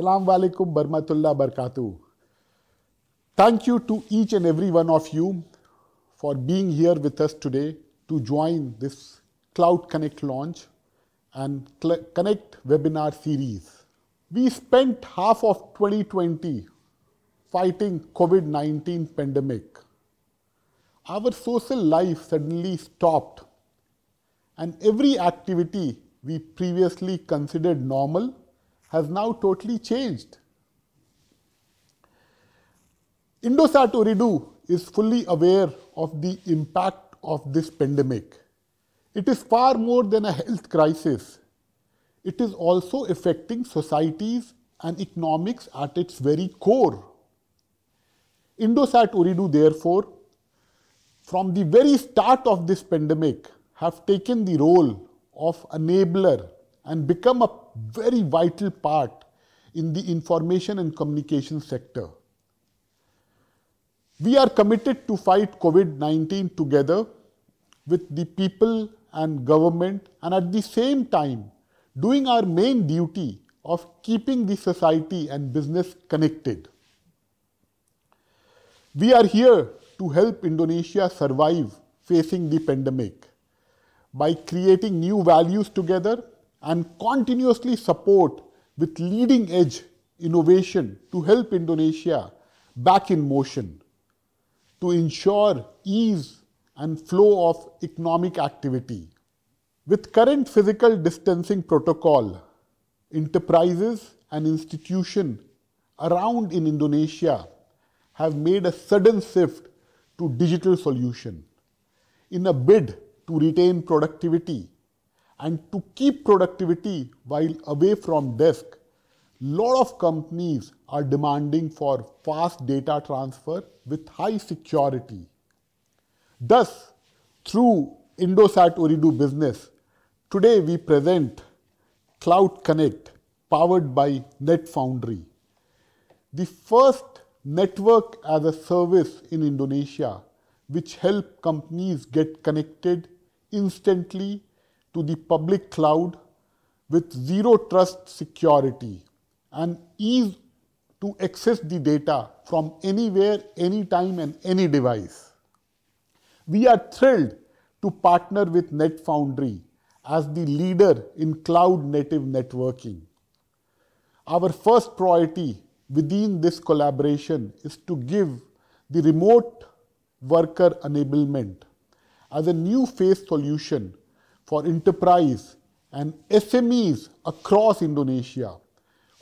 Assalamu alaikum barmatullah Thank you to each and every one of you for being here with us today to join this Cloud Connect launch and Cl Connect webinar series. We spent half of 2020 fighting COVID-19 pandemic. Our social life suddenly stopped and every activity we previously considered normal has now totally changed. Indosat Uridu is fully aware of the impact of this pandemic. It is far more than a health crisis. It is also affecting societies and economics at its very core. Indosat Uridu, therefore, from the very start of this pandemic, have taken the role of enabler and become a very vital part in the information and communication sector. We are committed to fight COVID-19 together with the people and government and at the same time doing our main duty of keeping the society and business connected. We are here to help Indonesia survive facing the pandemic by creating new values together and continuously support with leading edge innovation to help Indonesia back in motion to ensure ease and flow of economic activity. With current physical distancing protocol, enterprises and institutions around in Indonesia have made a sudden shift to digital solution in a bid to retain productivity and to keep productivity while away from desk, lot of companies are demanding for fast data transfer with high security. Thus, through Indosat Uridu Business, today we present Cloud Connect powered by NetFoundry. The first network as a service in Indonesia which help companies get connected instantly to the public cloud with zero trust security and ease to access the data from anywhere, anytime and any device. We are thrilled to partner with NetFoundry as the leader in cloud native networking. Our first priority within this collaboration is to give the remote worker enablement as a new phase solution for enterprise and SMEs across Indonesia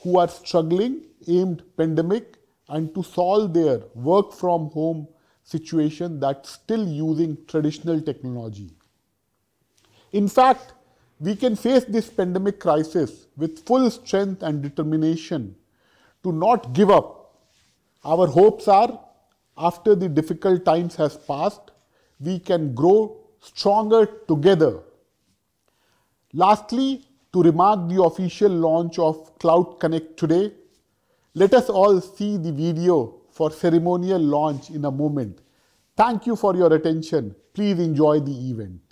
who are struggling aimed pandemic and to solve their work from home situation that's still using traditional technology. In fact, we can face this pandemic crisis with full strength and determination to not give up. Our hopes are after the difficult times has passed, we can grow stronger together Lastly, to remark the official launch of Cloud Connect today, let us all see the video for ceremonial launch in a moment. Thank you for your attention. Please enjoy the event.